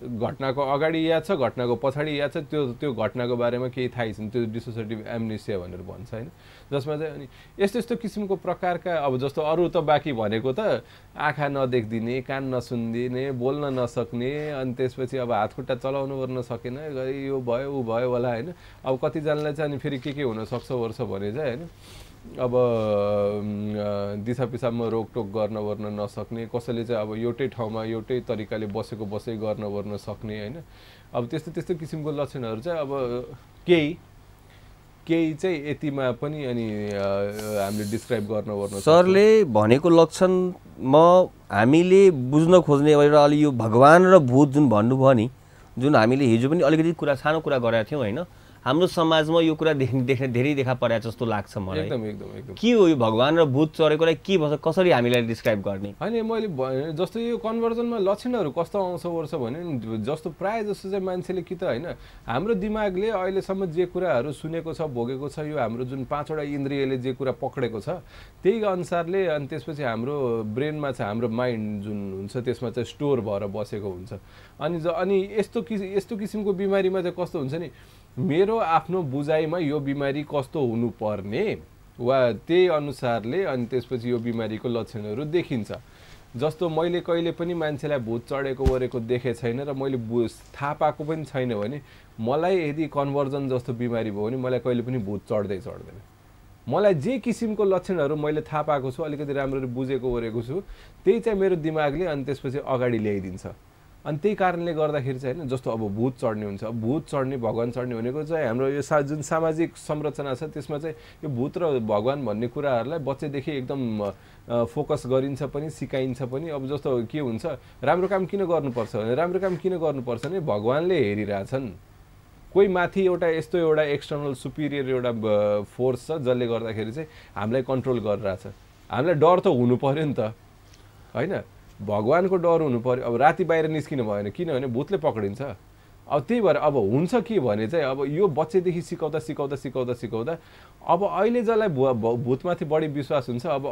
B: घटनाको अगाडि याद छ घटनाको पछाडि याद छ त्यो त्यो घटनाको बारेमा केही थाहै छैन त्यो डिसोसिएटिभ एमनेसिया भनेर भन्छ होइन जसमा चाहिँ अनि यस्तो यस्तो किसिमको प्रकारका अब जस्तो अरू त बाँकी भनेको त आँखा नदेखिदिने कान नसुनिदिने बोल्न नसक्ने अनि त्यसपछि अब हातखुट्टा चलाउनु गर्न सकेन यो भयो ऊ भयो होला होइन अब कतिजनालाई चाहिँ अनि फेरि के के हुनसक्छ वर्ष भने चाहिँ होइन अब दिसा पिसाबमा रोकटोक गर्न वर्न नसक्ने कसैले चाहिँ अब एउटै ठाउँमा एउटै तरिकाले बसेको बसै गर्न वर्न सक्ने होइन अब त्यस्तो त्यस्तो किसिमको लक्षणहरू चाहिँ अब केही केही चाहिँ यतिमा पनि अनि हामीले डिस्क्राइब गर्न वर्न सरले
A: भनेको लक्षण म हामीले बुझ्न खोज्ने एउटा अलि यो भगवान् र भूत जुन भन्नुभयो नि जुन हामीले हिजो पनि अलिकति कुरा सानो कुरा गरेका थियौँ होइन हाम्रो समाजमा यो कुरा देख्ने देख्ने धेरै देखा परे जस्तो लाग्छ मलाई एकदम एकदम एकदम के हो यो भगवान् र भूत चढेकोलाई के भन्छ कसरी हामीलाई डिस्क्राइब गर्ने
B: होइन मैले जस्तो यो कन्भर्जनमा लक्षणहरू कस्तो आउँछ ओर्छ भने जस्तो प्रायः जस्तो चाहिँ मान्छेले कि त होइन हाम्रो दिमागले अहिलेसम्म जे कुराहरू सुनेको छ भोगेको छ यो हाम्रो जुन पाँचवटा इन्द्रियले जे कुरा पक्रेको छ त्यही अनुसारले अनि त्यसपछि हाम्रो ब्रेनमा चाहिँ हाम्रो माइन्ड जुन हुन्छ त्यसमा चाहिँ स्टोर भएर बसेको हुन्छ अनि अनि यस्तो किसिम यस्तो किसिमको बिमारीमा चाहिँ कस्तो हुन्छ नि मेरो आफ्नो बुझाइमा यो बिमारी कस्तो हुनुपर्ने वा त्यही अनुसारले अनि त्यसपछि यो बिमारीको लक्षणहरू देखिन्छ जस्तो मैले कहिले पनि मान्छेलाई भूत चढेको वरेको देखे छैन र मैले बु थाहा पाएको पनि छैन भने मलाई यदि कन्भर्जन जस्तो बिमारी भयो भने मलाई कहिले पनि भूत चढ्दै चढ्दैन मलाई जे किसिमको लक्षणहरू मैले थाहा पाएको छु अलिकति राम्ररी बुझेको वरेको छु त्यही चाहिँ मेरो दिमागले अनि त्यसपछि अगाडि ल्याइदिन्छ अनि त्यही कारणले गर्दाखेरि चाहिँ होइन जस्तो अब भूत चढ्ने हुन्छ अब भूत चढ्ने भगवान् चढ्ने भनेको चाहिँ हाम्रो यो सा जुन सामाजिक संरचना छ त्यसमा चाहिँ यो भूत र भगवान् भन्ने कुराहरूलाई बच्चैदेखि एकदम फोकस गरिन्छ पनि सिकाइन्छ पनि अब जस्तो के हुन्छ राम्रो काम किन गर्नुपर्छ भने राम्रो काम किन गर्नुपर्छ भने भगवान्ले हेरिरहेछन् कोही माथि एउटा यस्तो एउटा एक्सटर्नल सुपिरियर एउटा फोर्स छ जसले गर्दाखेरि चाहिँ हामीलाई कन्ट्रोल गरिरहेछ हामीलाई डर त हुनु पऱ्यो नि त होइन भगवान्को डर हुनु पऱ्यो अब राति बाहिर निस्किनु भएन किनभने भूतले पक्रिन्छ अब त्यही भएर अब हुन्छ के भने चाहिँ अब यो बच्चेदेखि सिकाउँदा सिकाउँदा सिकाउँदा सिकाउँदा अब अहिले जसलाई भु भूतमाथि बढी विश्वास हुन्छ अब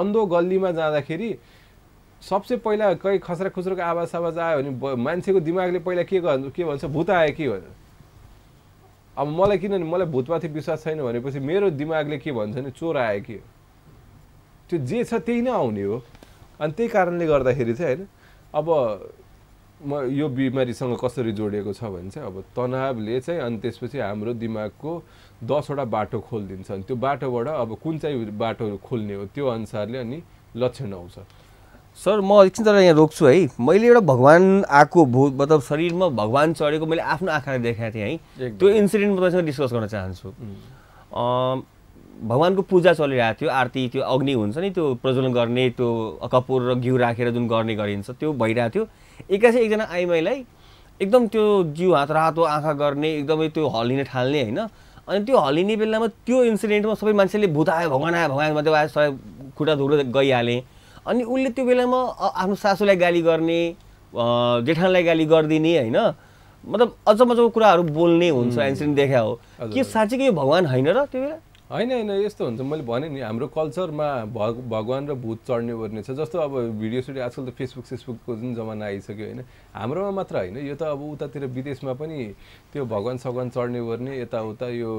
B: अन्धो गल्लीमा जाँदाखेरि सबसे पहिला कहीँ खसरा खुस्रोको आवाज आवाज आयो भने मान्छेको दिमागले पहिला के गर्नु के भन्छ भूत आयो के भन्छ अब मलाई किनभने मलाई भूतमाथि विश्वास छैन भनेपछि मेरो दिमागले के भन्छ भने चोर आयो के त्यो जे छ त्यही नै आउने हो अनि त्यही कारणले गर्दाखेरि चाहिँ होइन अब म यो बिमारीसँग कसरी जोडिएको छ भने चाहिँ अब तनावले चाहिँ अनि त्यसपछि हाम्रो दिमागको दसवटा बाटो खोलिदिन्छ अनि त्यो बाटोबाट अब कुन चाहिँ बाटो खोल्ने हो त्यो अनुसारले अनि लक्षण आउँछ
A: सर म एकछिन तर यहाँ रोक्छु है मैले एउटा भगवान् आएको भूत मतलब शरीरमा भगवान् चढेको मैले आफ्नो आँखाले देखाएको थिएँ है त्यो इन्सिडेन्ट म तपाईँसँग डिस्कस गर्न चाहन्छु भगवान्को पूजा चलिरहेको थियो आरती त्यो अग्नि हुन्छ नि त्यो प्रज्वलन गर्ने त्यो कपुर र घिउ राखेर जुन गर्ने गरिन्छ त्यो भइरहेको थियो एक्कासी एकजना आइमाईलाई एकदम त्यो जिउ हात रातो आँखा गर्ने एकदमै त्यो हल्लिने ठाल्ने होइन अनि त्यो हल्लिने बेलामा त्यो इन्सिडेन्टमा सबै मान्छेले भूत आयो भगवान् आयो भगवान् मात्रै आयो सबै खुट्टा धुलो गइहालेँ अनि उसले त्यो बेलामा आफ्नो सासूलाई गाली गर्ने जेठानलाई गाली गरिदिने होइन मतलब अझ मजाको कुराहरू बोल्ने हुन्छ इन्सिडेन्ट देखा हो के साँच्चीकै भगवान् होइन र
B: त्यो बेला होइन होइन यस्तो हुन्छ मैले भने नि हाम्रो कल्चरमा भग भगवान् र भूत चढ्ने ओर्ने छ जस्तो अब भिडियो सिडियो आजकल त फेसबुक सेसबुकको जुन जमाना आइसक्यो होइन हाम्रोमा मात्र होइन यो त अब उतातिर विदेशमा पनि त्यो भगवान् सगवान चढ्ने ओर्ने यताउता यो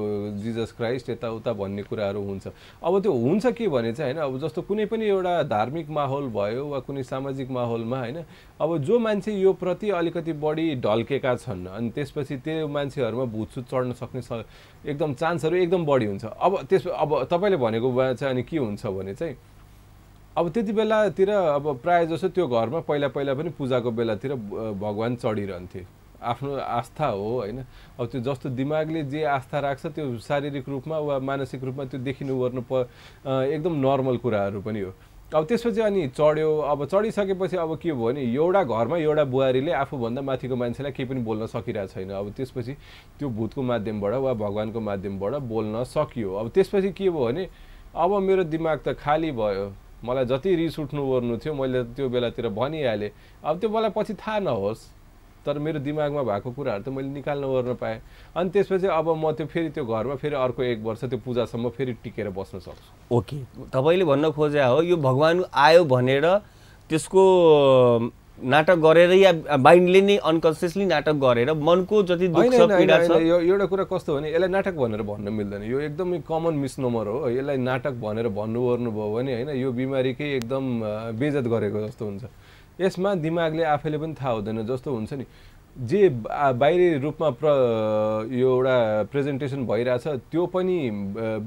B: जिजस क्राइस्ट यताउता भन्ने कुराहरू हुन्छ अब त्यो हुन्छ के भने चाहिँ होइन अब जस्तो कुनै पनि एउटा धार्मिक माहौल भयो वा कुनै सामाजिक माहौलमा होइन अब जो मान्छे यो प्रति अलिकति बढी ढल्केका छन् अनि त्यसपछि त्यो मान्छेहरूमा भुतसुत चढ्न सक्ने स एकदम चान्सहरू एकदम बढी हुन्छ अब त्यस अब तपाईँले भनेको चाहिँ अनि के हुन्छ भने चाहिँ अब त्यति बेलातिर अब प्रायः जसो त्यो घरमा पहिला पहिला पनि पूजाको बेलातिर भगवान् चढिरहन्थे आफ्नो आस्था हो होइन अब त्यो जस्तो दिमागले जे आस्था राख्छ त्यो शारीरिक रूपमा वा मानसिक रूपमा त्यो देखिनु गर्नु प एकदम नर्मल कुराहरू पनि हो अब त्यसपछि अनि चढ्यो अब चढिसकेपछि अब के भयो भने एउटा घरमा एउटा बुहारीले आफूभन्दा माथिको मान्छेलाई केही पनि बोल्न सकिरहेको छैन अब त्यसपछि त्यो भूतको माध्यमबाट वा भगवान्को माध्यमबाट बोल्न सकियो अब त्यसपछि के भयो भने अब मेरो दिमाग त खाली भयो मलाई जति रिस उठ्नु ओर्नु थियो मैले त्यो बेलातिर भनिहालेँ अब त्यो मलाई पछि थाहा नहोस् तर मेरो दिमागमा भएको कुराहरू त मैले निकाल्न गर्न पाएँ अनि त्यसपछि अब म त्यो फेरि त्यो घरमा फेरि अर्को एक वर्ष त्यो पूजासम्म फेरि टिकेर बस्न सक्छु ओके तपाईँले भन्न खोजे हो यो भगवान् आयो भनेर
A: त्यसको नाटक गरेर या माइन्डले नै अनकन्सियसली नाटक गरेर मनको जति पीडा छ
B: यो एउटा कुरा कस्तो भने यसलाई नाटक भनेर भन्न मिल्दैन यो एकदमै कमन मिसनोमर हो यसलाई नाटक भनेर भन्नु भयो भने होइन यो बिमारीकै एकदम बेजत गरेको जस्तो हुन्छ यसमा दिमागले आफैले पनि थाहा हुँदैन जस्तो हुन्छ नि जे बाहिरी रूपमा प्र यो एउटा प्रेजेन्टेसन भइरहेछ त्यो पनि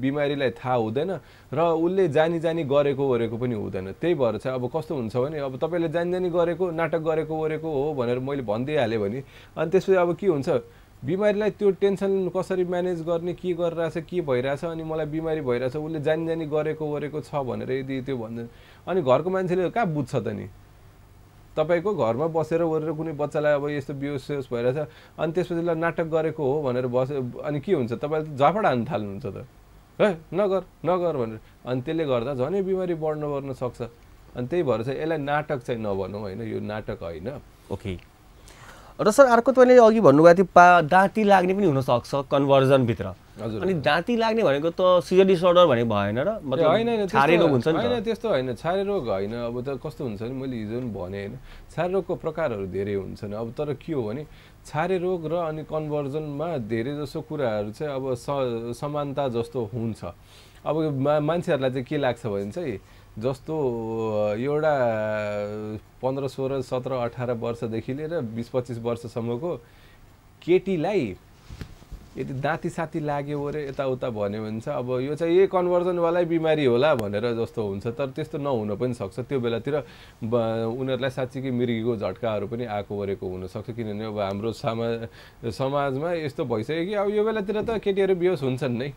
B: बिमारीलाई थाहा हुँदैन र उसले जानी जानी गरेको ओरेको पनि हुँदैन त्यही भएर चाहिँ अब कस्तो हुन्छ भने अब तपाईँले जानी जानी गरेको नाटक गरेको ओरेको हो भनेर मैले भनिदिइहालेँ भने अनि त्यसपछि अब के हुन्छ बिमारीलाई त्यो टेन्सन कसरी म्यानेज गर्ने के गरिरहेछ के भइरहेछ अनि मलाई बिमारी भइरहेछ उसले जानी जानी गरेको ओरेको छ भनेर यदि त्यो भन्दैन अनि घरको मान्छेले कहाँ बुझ्छ त नि तपाईँको घरमा बसेर वरेर कुनै बच्चालाई अब यस्तो बिहोस भइरहेछ अनि त्यसपछि ल नाटक गरेको हो भनेर बस अनि के हुन्छ तपाईँले त झापड हान्न थाल्नुहुन्छ त है नगर नगर भनेर अनि त्यसले गर्दा झनै बिमारी बढ्न बढ्न सक्छ अनि त्यही भएर चाहिँ यसलाई नाटक चाहिँ नभनौँ होइन यो नाटक होइन
A: ओके र सर अर्को तपाईँले अघि भन्नुभएको थियो पा डाँटी लाग्ने पनि हुनसक्छ कन्भर्जनभित्र
B: अनि दाँती लाग्ने भनेको त सिजर
A: डिसअर्डर भने भएन र मतलब छारे रोग हुन्छ होइन
B: त्यस्तो होइन छारे रोग होइन अब त कस्तो हुन्छ भने मैले हिजो पनि भने होइन छारे रोगको प्रकारहरू धेरै हुन्छन् अब तर के हो भने छारे रोग र अनि कन्भर्जनमा धेरै जसो कुराहरू चाहिँ अब समानता जस्तो हुन्छ अब मा मान्छेहरूलाई चाहिँ के लाग्छ भने चाहिँ जस्तो एउटा पन्ध्र सोह्र सत्र अठार वर्षदेखि लिएर बिस पच्चिस वर्षसम्मको केटीलाई यदि दाँती साथी लाग्यो अरे यताउता भन्यो भने चाहिँ अब यो चाहिँ यही कन्भर्जनवालै बिमारी होला भनेर जस्तो हुन्छ तर त्यस्तो नहुन पनि सक्छ त्यो बेलातिर उनीहरूलाई साँच्चीकै मृगीको झट्काहरू पनि आएको ओरेको हुनसक्छ किनभने अब हाम्रो सामा समाजमा यस्तो भइसक्यो कि अब यो बेलातिर त केटीहरू बिहोस हुन्छन् नै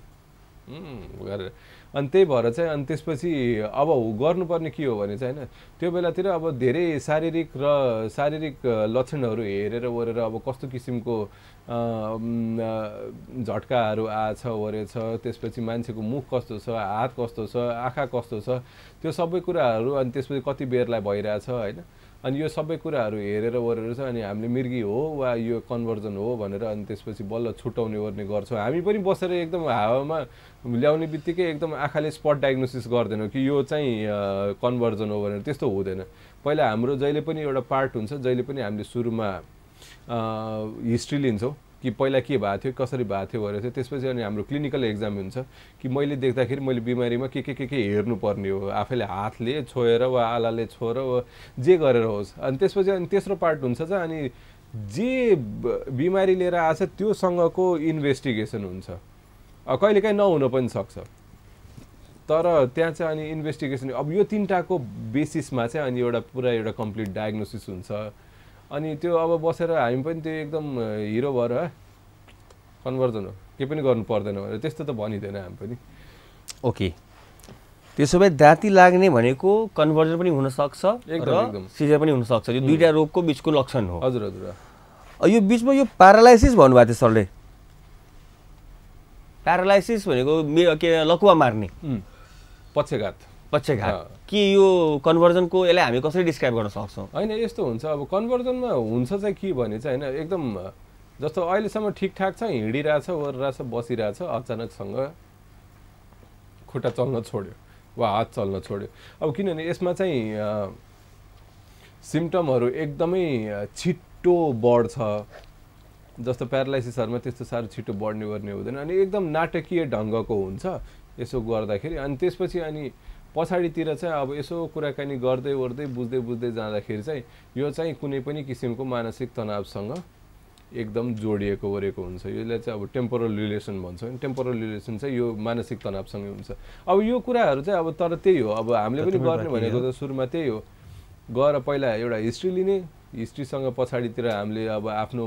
B: गरेर अनि त्यही भएर चाहिँ अनि त्यसपछि अब गर्नुपर्ने के हो भने चाहिँ होइन त्यो बेलातिर अब धेरै शारीरिक र शारीरिक लक्षणहरू हेरेर ओरेर अब कस्तो किसिमको झट्काहरू आएछ ओरेछ त्यसपछि मान्छेको मुख कस्तो छ हात कस्तो छ आँखा कस्तो छ त्यो सबै कुराहरू अनि त्यसपछि कति बेरलाई भइरहेछ होइन अनि यो सबै कुराहरू हेरेर ओरेर चाहिँ अनि हामीले मिर्गी हो वा यो कन्भर्जन हो भनेर अनि त्यसपछि बल्ल छुट्याउने ओर्ने गर्छौँ हामी पनि बसेर एकदम हावामा ल्याउने बित्तिकै एकदम आँखाले स्पट डायग्नोसिस गर्दैनौँ कि यो चाहिँ कन्भर्जन हो भनेर त्यस्तो हुँदैन पहिला हाम्रो जहिले पनि एउटा पार्ट हुन्छ जहिले पनि हामीले सुरुमा हिस्ट्री लिन्छौँ कि पहिला के भएको थियो कसरी भएको थियो भनेर चाहिँ त्यसपछि अनि हाम्रो क्लिनिकल एक्जाम हुन्छ कि मैले देख्दाखेरि मैले बिमारीमा के के के के हेर्नुपर्ने हो आफैले हातले छोएर वा आलाले छोएर वा जे गरेर होस् अनि त्यसपछि अनि तेस्रो पार्ट हुन्छ चाहिँ अनि जे बिमारी लिएर आएछ त्योसँगको इन्भेस्टिगेसन हुन्छ कहिलेकाहीँ नहुन पनि सक्छ तर त्यहाँ चाहिँ अनि इन्भेस्टिगेसन अब यो तिनवटाको बेसिसमा चाहिँ अनि एउटा पुरा एउटा कम्प्लिट डायग्नोसिस हुन्छ अनि त्यो अब बसेर हामी पनि त्यो एकदम हिरो भएर कन्भर्जन हो केही पनि गर्नु पर्दैन भनेर त्यस्तो त भनिँदैन हामी पनि
A: ओके त्यसो भए दाँती लाग्ने भनेको
B: कन्भर्जन पनि हुनसक्छ एकदम
A: सिजर पनि हुनसक्छ यो दुइटा रोगको बिचको लक्षण हो हजुर हजुर यो बिचमा यो प्यारालाइसिस भन्नुभएको थियो सरले प्यारालाइसिस भनेको के लकुवा मार्ने पक्षघात पक्षघात कि यो कन्भर्जनको यसलाई हामी कसरी
B: डिस्क्राइब गर्न सक्छौँ होइन यस्तो हुन्छ अब कन्भर्जनमा हुन्छ चाहिँ के भने चाहिँ होइन एकदम जस्तो अहिलेसम्म ठिकठाक छ हिँडिरहेछ ओरिरहेछ बसिरहेछ अचानकसँग खुट्टा चल्न छोड्यो वा हात चल्न छोड्यो अब किनभने यसमा चाहिँ सिम्टमहरू एकदमै छिट्टो बढ्छ जस्तो प्यारालाइसिसहरूमा त्यस्तो साह्रो छिटो बढ्ने गर्ने हुँदैन अनि एकदम नाटकीय ढङ्गको हुन्छ यसो गर्दाखेरि अनि त्यसपछि अनि पछाडितिर चाहिँ अब यसो कुराकानी गर्दै ओर्दै बुझ्दै बुझ्दै जाँदाखेरि चाहिँ यो चाहिँ कुनै पनि किसिमको मानसिक तनावसँग एकदम जोडिएको ओरेको हुन्छ यसलाई चाहिँ अब टेम्पोरल रिलेसन भन्छौँ टेम्पोरल रिलेसन चाहिँ यो मानसिक तनावसँगै हुन्छ अब यो कुराहरू चाहिँ अब तर त्यही हो अब हामीले पनि गर्ने भनेको त सुरुमा त्यही हो गएर पहिला एउटा हिस्ट्री लिने हिस्ट्रीसँग पछाडितिर हामीले अब आफ्नो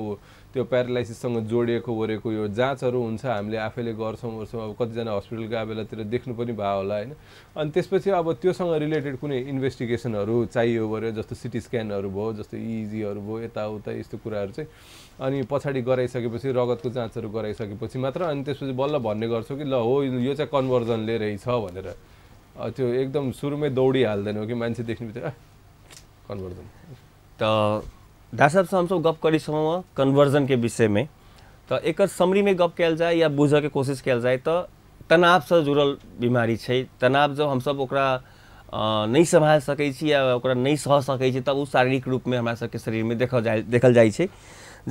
B: त्यो प्यारालाइसिससँग जोडिएको ओरेको यो जाँचहरू हुन्छ हामीले आफैले गर्छौँ ओर्छौँ अब कतिजना हस्पिटलका बेलातिर देख्नु पनि भयो होला होइन अनि त्यसपछि अब त्योसँग रिलेटेड कुनै इन्भेस्टिगेसनहरू चाहियो पऱ्यो जस्तो सिटी स्क्यानहरू भयो जस्तो इजीहरू भयो यताउता यस्तो कुराहरू चाहिँ अनि पछाडि गराइसकेपछि रगतको जाँचहरू गराइसकेपछि मात्र अनि त्यसपछि बल्ल भन्ने गर्छौँ कि ल हो यो चाहिँ कन्भर्जनले रहेछ भनेर त्यो एकदम सुरुमै दौडिहाल्दैन हो कि मान्छे देख्ने बित्तिकै कन्वर्जन तो डॉक्टर साहब से हम सब गप करी समय कन्वर्जन के विषय
A: में तो एक समरी में गप कल जाए या बुझे के कोशिश कैल जाए तो तनाव से जुड़ल बीमारी है तनाव जब हम ओकरा नहीं संभाल सक या ओकरा नहीं सह सक तब ओ शारीरिक रूप में हमारा सबके शरीर में देखल जाय देखल जाए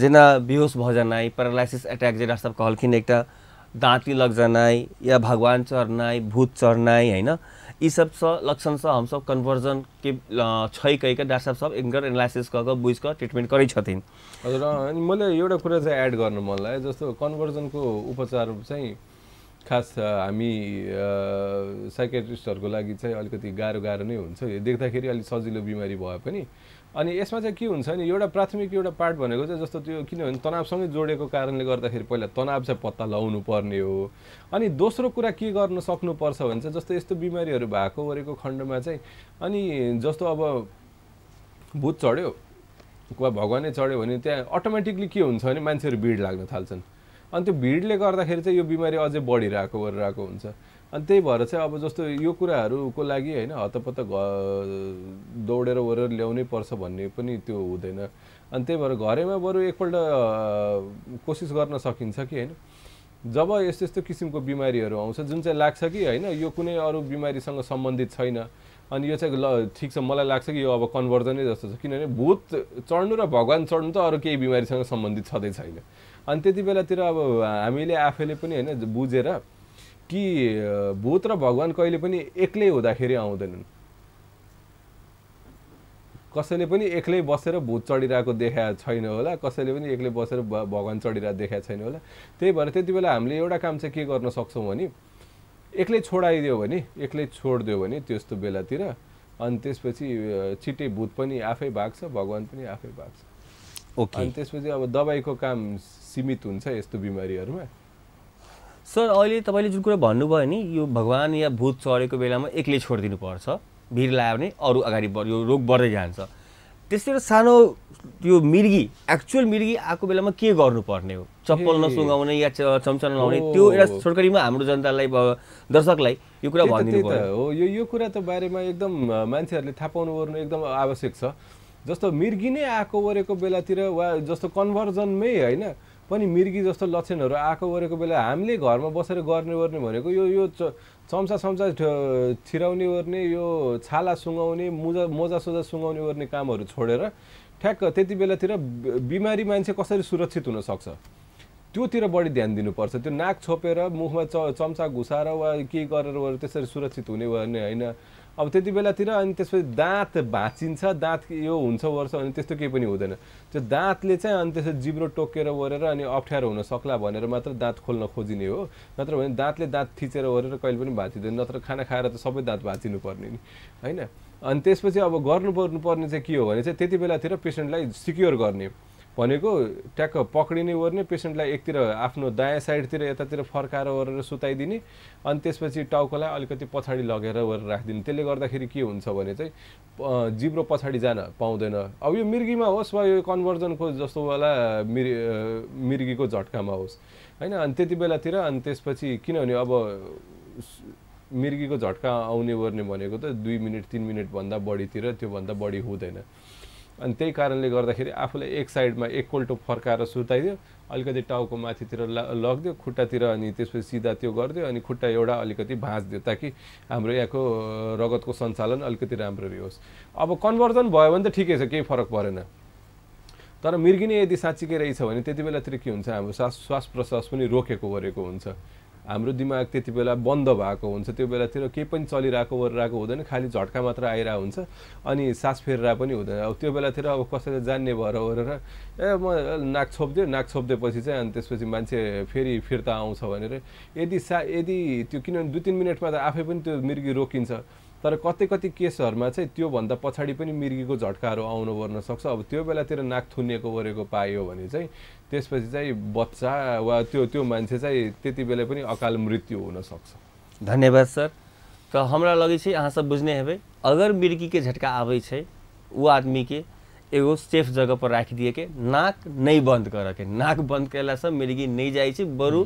A: जेना बेहोश भ जाना पैरालाइसिस अटैक जे सब कहलखिन एक दाँती लग जाना या भगवान चढ़नाई भूत है ना? यी सब छ लक्षण छ हमसब कन्भर्जन के छै कहि डाक्टर साहब सब एङ्गर एनालाइसिस कऽ कऽ कऽ ट्रिटमेन्ट करै छथिन
B: हजुर अनि मैले एउटा कुरा चाहिँ एड गर्नु मन लाग्यो जस्तो कन्भर्जनको उपचार चाहिँ खास हामी साइकेट्रिस्टहरूको लागि चाहिँ अलिकति गाह्रो गाह्रो नै हुन्छ यो देख्दाखेरि अलिक सजिलो बिमारी भए पनि अनि यसमा चाहिँ के हुन्छ नि एउटा प्राथमिक एउटा पार्ट भनेको चाहिँ जस्तो त्यो किनभने तनावसँगै जोडेको कारणले गर्दाखेरि पहिला तनाव चाहिँ पत्ता लगाउनु पर्ने हो अनि दोस्रो कुरा के गर्न सक्नुपर्छ भने चाहिँ जस्तो यस्तो बिमारीहरू भएको वरेको खण्डमा चाहिँ अनि जस्तो अब भूत चढ्यो वा भगवानै चढ्यो भने त्यहाँ अटोमेटिकली के हुन्छ भने मान्छेहरू भिड लाग्न थाल्छन् अनि त्यो भिडले गर्दाखेरि चाहिँ यो बिमारी अझै बढिरहेको गरिरहेको हुन्छ अनि त्यही भएर चाहिँ अब जस्तो यो कुराहरूको लागि होइन हतपत घ दौडेर ओरेर ल्याउनै पर्छ भन्ने पनि त्यो हुँदैन अनि त्यही भएर घरैमा बरु एकपल्ट कोसिस गर्न सकिन्छ कि होइन जब यस्तो यस्तो किसिमको बिमारीहरू आउँछ जुन चाहिँ लाग्छ कि होइन यो कुनै अरू बिमारीसँग सम्बन्धित छैन अनि यो चाहिँ ल ठिक छ मलाई लाग्छ कि यो अब कन्भर्जनै जस्तो छ किनभने भूत चढ्नु र भगवान् चढ्नु त अरू केही बिमारीसँग सम्बन्धित छँदै छैन अनि त्यति बेलातिर अब हामीले आफैले पनि होइन बुझेर कि भूत र भगवान् कहिले पनि एक्लै हुँदाखेरि आउँदैनन् कसैले पनि एक्लै बसेर भूत चढिरहेको देखाएको छैन होला कसैले पनि एक्लै बसेर भगवान् चढिरहेको देखाएको छैन होला त्यही भएर त्यति बेला हामीले एउटा काम चाहिँ के गर्न सक्छौँ भने एक्लै छोडाइदियो भने एक्लै छोडिदियो भने त्यस्तो बेलातिर अनि त्यसपछि छिट्टै भूत पनि आफै भाग्छ भगवान् पनि आफै भाग्छ ओके अनि त्यसपछि अब दबाईको काम सीमित हुन्छ यस्तो बिमारीहरूमा
A: सर अहिले तपाईँले जुन कुरा भन्नुभयो नि यो भगवान् या भूत चढेको बेलामा एक्लै छोडिदिनुपर्छ भिड लगायो भने अरू अगाडि बढ यो रोग बढ्दै जान्छ त्यसरी सानो त्यो मिर्गी एक्चुअल मिर्गी आएको बेलामा के गर्नुपर्ने हो चप्पल नसुँगाउने या चम्चा नलाउने त्यो एउटा छोटकरीमा हाम्रो जनतालाई दर्शकलाई
B: यो कुरा भनिदिनु हो यो यो कुरा त बारेमा एकदम मान्छेहरूले थाहा पाउनु ओर्नु एकदम आवश्यक छ जस्तो मिर्गी नै आएको ओरेको बेलातिर वा जस्तो कन्भर्जनमै होइन पनि मिर्गी जस्तो लक्षणहरू आएको गरेको बेला हामीले घरमा बसेर गर्ने ओर्ने भनेको यो यो चम्चा चम्चा छिराउने ओर्ने यो छाला सुँगाउने मुजा मोजा सोजा सुँगाउने ओर्ने कामहरू छोडेर ठ्याक्क त्यति बेलातिर बिमारी मान्छे कसरी सुरक्षित हुनसक्छ त्योतिर बढी ध्यान दिनुपर्छ त्यो नाक छोपेर मुखमा च चम्चा घुसाएर वा केही गरेर त्यसरी सुरक्षित हुने भने होइन अब त्यति बेलातिर अनि त्यसपछि दाँत भाँचिन्छ दाँत यो हुन्छ वर्ष अनि त्यस्तो केही पनि हुँदैन त्यो दाँतले चाहिँ अनि त्यसपछि जिब्रो टोकेर ओरेर अनि अप्ठ्यारो हुन सक्ला भनेर मात्र दाँत खोल्न खोजिने हो नत्र भने दाँतले दाँत थिचेर ओरेर कहिले पनि भाँचिँदैन नत्र खाना खाएर त सबै दाँत भाँचिनु पर्ने नि होइन अनि त्यसपछि अब गर्नु पर्नुपर्ने चाहिँ के हो भने चाहिँ त्यति बेलातिर पेसेन्टलाई सिक्योर गर्ने भनेको ट्याक्क पक्रिने ओर्ने पेसेन्टलाई एकतिर आफ्नो दायाँ साइडतिर यतातिर फर्काएर ओरेर सुताइदिने अनि त्यसपछि टाउकोलाई अलिकति पछाडि लगेर ओरेर राखिदिने त्यसले गर्दाखेरि के हुन्छ भने चाहिँ जिब्रो पछाडि जान पाउँदैन अब यो मिर्गीमा होस् वा यो कन्भर्जनको जस्तो वाला मिर् मिर्गीको झट्कामा होस् होइन अनि त्यति बेलातिर अनि त्यसपछि किनभने अब मिर्गीको झट्का आउने ओर्ने भनेको त दुई मिनट तिन मिनटभन्दा बढीतिर त्योभन्दा बढी हुँदैन अनि त्यही कारणले गर्दाखेरि आफूलाई एक साइडमा एकपल्टो फर्काएर सुताइदियो अलिकति टाउको माथितिर लगिदियो खुट्टातिर अनि त्यसपछि सिधा त्यो गरिदियो अनि खुट्टा एउटा अलिकति भाँचिदियो ताकि हाम्रो यहाँको रगतको सञ्चालन अलिकति राम्ररी होस् अब कन्भर्जन भयो भने त ठिकै छ केही फरक परेन तर मिर्गिने यदि साँच्चीकै रहेछ भने त्यति बेलातिर के हुन्छ हाम्रो श्वास श्वास प्रश्वास पनि रोकेको गरेको हुन्छ हाम्रो दिमाग त्यति बेला बन्द भएको हुन्छ त्यो बेलातिर केही पनि चलिरहेको वरिरहेको हुँदैन खालि झट्का मात्र आइरहेको हुन्छ अनि सास फेरेर पनि हुँदैन अब त्यो बेलातिर अब कसैले जान्ने भएर ओरेर ए म नाक छोपिदियो नाक छोपिदिएपछि चाहिँ अनि त्यसपछि मान्छे फेरि फिर्ता आउँछ भनेर यदि सा यदि त्यो किनभने दुई तिन मिनटमा त आफै पनि त्यो मिर्गी रोकिन्छ तर कतै कति केसहरूमा चाहिँ त्योभन्दा पछाडि पनि मिर्गीको झट्काहरू आउनु पर्न सक्छ अब त्यो बेलातिर नाक थुनिएको ओरेको पायो भने चाहिँ त्यसपछि चाहिँ बच्चा वा त्यो त्यो मान्छे चाहिँ त्यति बेला पनि अकाल मृत्यु हुनसक्छ
A: धन्यवाद सर त हाम्रा लागि चाहिँ अहाँ सब हेबै अगर मिर्गीको झट्का आबै छै ऊ आदमीके एगो सेफ जगह पर राखिदिएकै नाक नै बन्द गरेकै नाक बन्द
B: कयलासँ मिर्गी नै जाइ छै बरु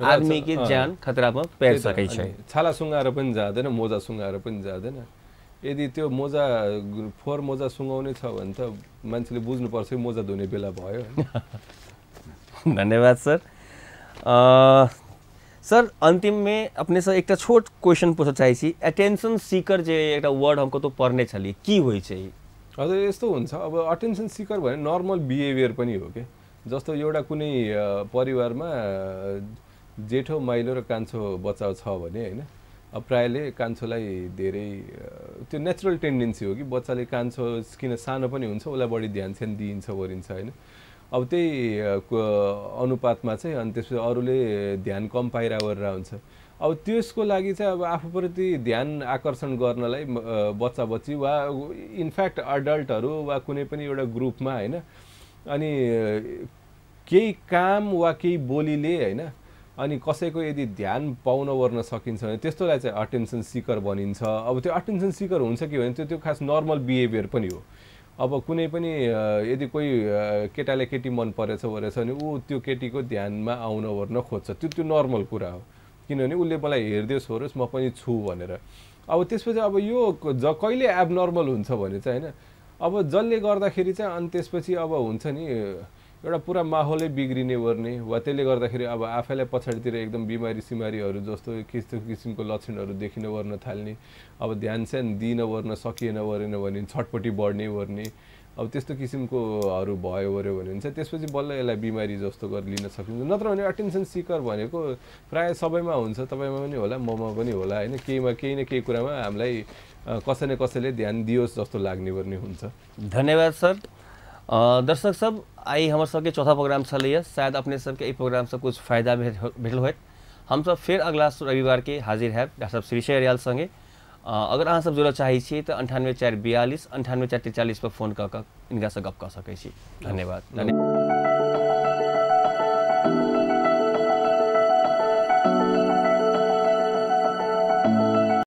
B: आदमी ज्यान खतरामा पेर्न सकै छ छाला सुँगाएर पनि जाँदैन मोजा सुँगाएर पनि जाँदैन यदि त्यो मोजा फोहोर मोजा सुँगाउने छ भने त मान्छेले बुझ्नुपर्छ कि मोजा धुने बेला भयो
A: धन्यवाद सर आ, सर अंतिम में अपने छोट क्वेसन पूछना चाहिए एटेंशन सीकर जे एउटा वर्ड हमको त पर्ने छली की हुई
B: हजुर यस्तो हुन्छ अब अटेन्सन सिकर भने नर्मल बिहेभियर पनि हो कि जस्तो एउटा कुनै परिवारमा जेठो माइलो र कान्छो बच्चा छ भने होइन अब प्रायःले कान्छोलाई धेरै त्यो नेचुरल टेन्डेन्सी हो कि बच्चाले कान्छो किन सानो पनि हुन्छ उसलाई बढी ध्यान छ दिइन्छ गरिन्छ होइन अब त्यही अनुपातमा चाहिँ अनि त्यसपछि अरूले ध्यान कम पाइरा गरेर हुन्छ अब त्यसको लागि चाहिँ अब आफूप्रति ध्यान आकर्षण गर्नलाई बच्चा बच्ची वा इनफ्याक्ट अडल्टहरू वा कुनै पनि एउटा ग्रुपमा होइन अनि केही काम वा केही बोलीले होइन अनि कसैको यदि ध्यान पाउन ओर्न सकिन्छ भने त्यस्तोलाई चाहिँ अटेन्सन सिकर भनिन्छ अब त्यो अटेन्सन सिकर हुन्छ कि भने त्यो त्यो खास नर्मल बिहेभियर पनि हो अब कुनै पनि यदि कोही केटाले केटी मन परेछ भरेछ भने ऊ त्यो केटीको ध्यानमा आउन ओर्न खोज्छ त्यो त्यो नर्मल कुरा हो किनभने उसले मलाई हेर्दै होस् म पनि छु भनेर अब त्यसपछि अब यो ज कहिले एबनर्मल हुन्छ भने चाहिँ होइन अब जसले गर्दाखेरि चाहिँ अनि त्यसपछि अब हुन्छ नि एउटा पुरा माहौलै बिग्रिने ओर्ने वा त्यसले गर्दाखेरि अब आफैलाई पछाडितिर एकदम बिमारी सिमारीहरू जस्तो त्यस्तो किसिमको लक्षणहरू देखिन ओर्न थाल्ने अब ध्यान स्यान दिन ओर्न सकिएन ओरेन भने छटपट्टि बढ्ने ओर्ने अब त्यस्तो किसिमकोहरू भयो ओऱ्यो भने चाहिँ त्यसपछि बल्ल यसलाई बिमारी जस्तो गरेर लिन सकिन्छ नत्र भने अटेन्सन सिकर भनेको प्रायः सबैमा हुन्छ तपाईँमा पनि होला ममा पनि होला होइन केहीमा केही न केही कुरामा हामीलाई कसै न कसैले ध्यान दियोस् जस्तो लाग्ने पर्ने हुन्छ
A: धन्यवाद सर दर्शक सब आइ हमर सबके चौथा प्रोग्राम छलैए शायद अपने सबके एहि प्रोग्रामसँ कुछ फायदा भेटल होयत हमसभ फेर अगिला रविवारके हाजिर हैब डॉक्टर साहब श्रीषय रियाल सङ्गे अगर अहाँसभ जुड़य चाहै छी तऽ अन्ठानवे चारि बियालिस अन्ठानवे चारि तैँतालिसपर फोन कऽ कऽ हिनकासँ गप्प कऽ सकै छी धन्यवाद धन्यवाद